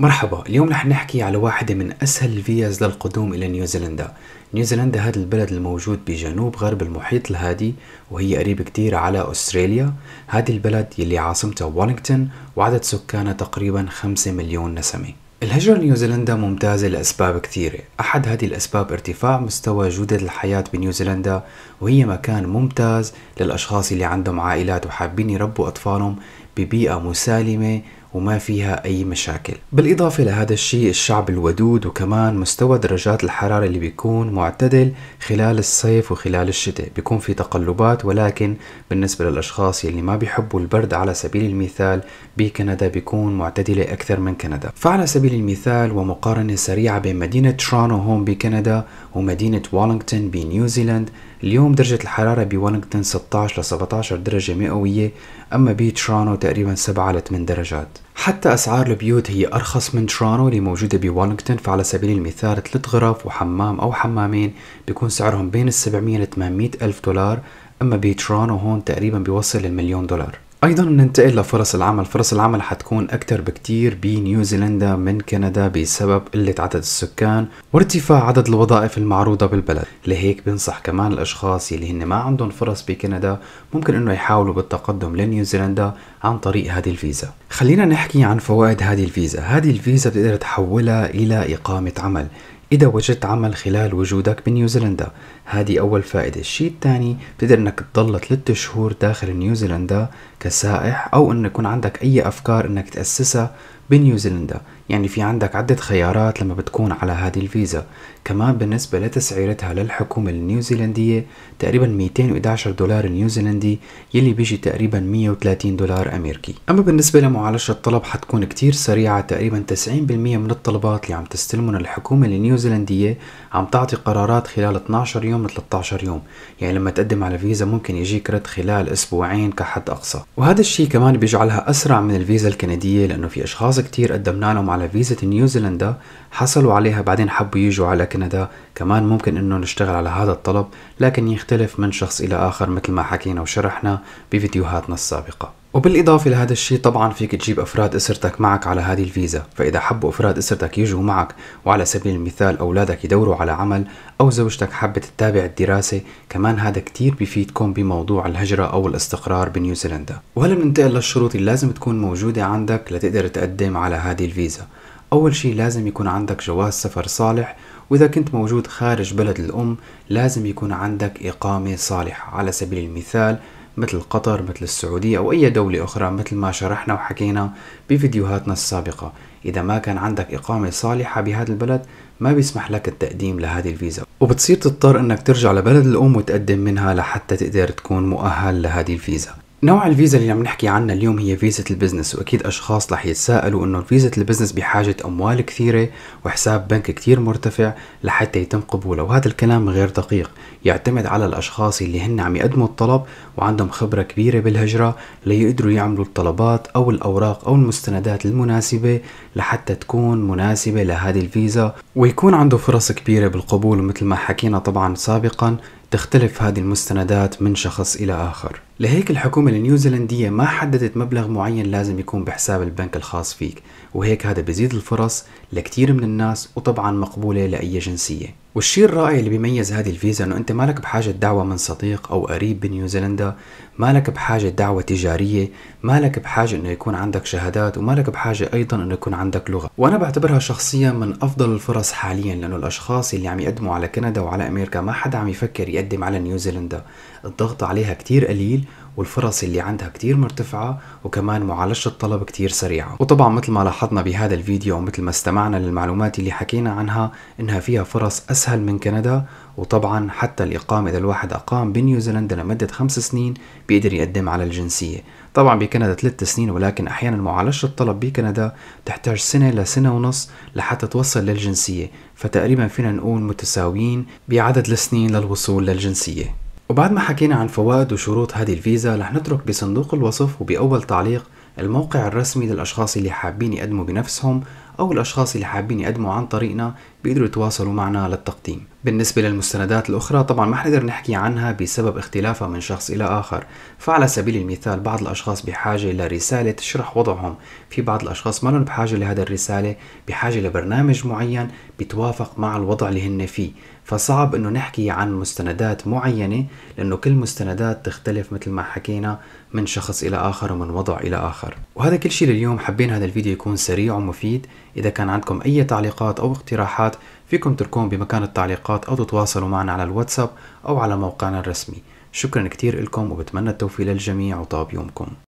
مرحبا اليوم رح نحكي على واحدة من أسهل الفيز للقدوم إلى نيوزيلندا نيوزيلندا هذا البلد الموجود بجنوب غرب المحيط الهادي وهي قريب كتير على أستراليا هذه البلد يلي عاصمتها وولينغتون وعدد سكانها تقريبا 5 مليون نسمة الهجرة لنيوزيلندا ممتازة لأسباب كثيرة أحد هذه الأسباب ارتفاع مستوى جودة الحياة بنيوزيلندا وهي مكان ممتاز للأشخاص اللي عندهم عائلات وحابين يربوا أطفالهم ببيئة مسالمة وما فيها أي مشاكل بالإضافة لهذا الشيء الشعب الودود وكمان مستوى درجات الحرارة اللي بيكون معتدل خلال الصيف وخلال الشتاء بيكون في تقلبات ولكن بالنسبة للأشخاص اللي ما بيحبوا البرد على سبيل المثال بكندا بيكون معتدلة أكثر من كندا فعلى سبيل المثال ومقارنة سريعة بين مدينة ترانو هون بكندا ومدينة والينغتون بنيوزيلاند اليوم درجة الحرارة بوانكتون 16 ل 17 درجة مئوية أما بترانو تقريبا 7 ل 8 درجات حتى أسعار البيوت هي أرخص من ترانو اللي موجودة بوانكتون فعلى سبيل المثال ثلاث غرف وحمام أو حمامين بيكون سعرهم بين 700 ل 800 ألف دولار أما بترانو هون تقريبا بيوصل للمليون دولار ايضا بننتقل لفرص العمل فرص العمل حتكون اكتر بكتير بنيوزيلندا من كندا بسبب قلة عدد السكان وارتفاع عدد الوظائف المعروضة بالبلد لهيك بنصح كمان الاشخاص يلي هن ما عندهم فرص بكندا ممكن انه يحاولوا بالتقدم لنيوزيلندا عن طريق هذه الفيزا خلينا نحكي عن فوائد هذه الفيزا هذه الفيزا بتقدر تحولها الى اقامة عمل إذا وجدت عمل خلال وجودك بنيوزيلندا هذه أول فائدة الشيء الثاني بتقدر أنك تضل ثلاثة شهور داخل نيوزيلندا كسائح أو أن يكون عندك أي أفكار أنك تأسسها بنيوزيلندا يعني في عندك عدة خيارات لما بتكون على هذه الفيزا كمان بالنسبة لتسعيرتها للحكومة النيوزيلندية تقريبا 211 دولار نيوزيلندي يلي بيجي تقريبا 130 دولار أمريكي أما بالنسبة لمعالجة الطلب حتكون كتير سريعة تقريبا 90% من الطلبات اللي عم تستلمون الحكومة النيوزيلندية عم تعطي قرارات خلال 12 يوم ل 13 يوم يعني لما تقدم على فيزا ممكن يجيك رد خلال أسبوعين كحد أقصى وهذا الشيء كمان بيجعلها أسرع من الفيزا الكندية لأنه في أشخاص كتير قدمنا لهم على فيزا نيوزيلندا حصلوا عليها بعدين حبوا يجوا على كندا كمان ممكن انه نشتغل على هذا الطلب لكن يختلف من شخص الى اخر مثل ما حكينا وشرحنا بفيديوهاتنا السابقه وبالإضافة لهذا الشيء طبعا فيك تجيب أفراد أسرتك معك على هذه الفيزا فإذا حبوا أفراد أسرتك يجوا معك وعلى سبيل المثال أولادك يدوروا على عمل أو زوجتك حابة تتابع الدراسة كمان هذا كتير بفيدكم بموضوع الهجرة أو الاستقرار بنيوزيلندا وهلا بننتقل للشروط اللي لازم تكون موجودة عندك لتقدر تقدم على هذه الفيزا أول شيء لازم يكون عندك جواز سفر صالح وإذا كنت موجود خارج بلد الأم لازم يكون عندك إقامة صالحة على سبيل المثال مثل قطر مثل السعودية أو أي دولة أخرى مثل ما شرحنا وحكينا بفيديوهاتنا السابقة إذا ما كان عندك إقامة صالحة بهذا البلد ما بيسمح لك التقديم لهذه الفيزا وبتصير تضطر أنك ترجع لبلد الأم وتقدم منها لحتى تقدر تكون مؤهل لهذه الفيزا نوع الفيزا اللي عم نحكي عنها اليوم هي فيزا البزنس واكيد اشخاص رح يتساءلوا انه فيزا البزنس بحاجه اموال كثيره وحساب بنك كثير مرتفع لحتى يتم قبولها وهذا الكلام غير دقيق يعتمد على الاشخاص اللي هن عم يقدموا الطلب وعندهم خبره كبيره بالهجره ليقدروا يعملوا الطلبات او الاوراق او المستندات المناسبه لحتى تكون مناسبه لهذه الفيزا ويكون عنده فرص كبيره بالقبول ومثل ما حكينا طبعا سابقا تختلف هذه المستندات من شخص الى اخر لهيك الحكومة النيوزيلندية ما حددت مبلغ معين لازم يكون بحساب البنك الخاص فيك وهيك هذا بيزيد الفرص لكتير من الناس وطبعا مقبولة لأي جنسية والشيء الرائع اللي بيميز هذه الفيزا انه انت مالك بحاجة دعوة من صديق او قريب بنيوزيلندا مالك بحاجة دعوة تجارية مالك بحاجة انه يكون عندك شهادات ومالك بحاجة ايضا انه يكون عندك لغة وانا بعتبرها شخصيا من افضل الفرص حاليا لانه الاشخاص اللي عم يقدموا على كندا وعلى امريكا ما حدا عم يفكر يقدم على نيوزيلندا الضغط عليها كتير قليل والفرص اللي عندها كتير مرتفعة وكمان معالجة الطلب كتير سريعة وطبعا مثل ما لاحظنا بهذا الفيديو ومثل ما استمعنا للمعلومات اللي حكينا عنها انها فيها فرص اسهل من كندا وطبعا حتى الإقامة إذا الواحد أقام بنيوزيلندا لمدة خمس سنين بيقدر يقدم على الجنسية طبعا بكندا ثلاث سنين ولكن أحيانا معالجة الطلب بكندا تحتاج سنة لسنة ونص لحتى توصل للجنسية فتقريبا فينا نقول متساويين بعدد السنين للوصول للجنسية وبعد ما حكينا عن فوائد وشروط هذه الفيزا رح نترك بصندوق الوصف وبأول تعليق الموقع الرسمي للأشخاص اللي حابين يقدموا بنفسهم أو الأشخاص اللي حابين يقدموا عن طريقنا بيقدروا يتواصلوا معنا للتقديم بالنسبة للمستندات الأخرى طبعا ما حنقدر نحكي عنها بسبب اختلافها من شخص إلى آخر فعلى سبيل المثال بعض الأشخاص بحاجة لرسالة تشرح وضعهم في بعض الأشخاص ما لهم بحاجة لهذا الرسالة بحاجة لبرنامج معين بتوافق مع الوضع اللي هن فيه فصعب انه نحكي عن مستندات معينة لانه كل مستندات تختلف مثل ما حكينا من شخص الى اخر ومن وضع الى اخر وهذا كل شيء لليوم حابين هذا الفيديو يكون سريع ومفيد اذا كان عندكم اي تعليقات او اقتراحات فيكم تركوهم بمكان التعليقات او تتواصلوا معنا على الواتساب او على موقعنا الرسمي شكرا كتير لكم وبتمنى التوفيق للجميع وطاب يومكم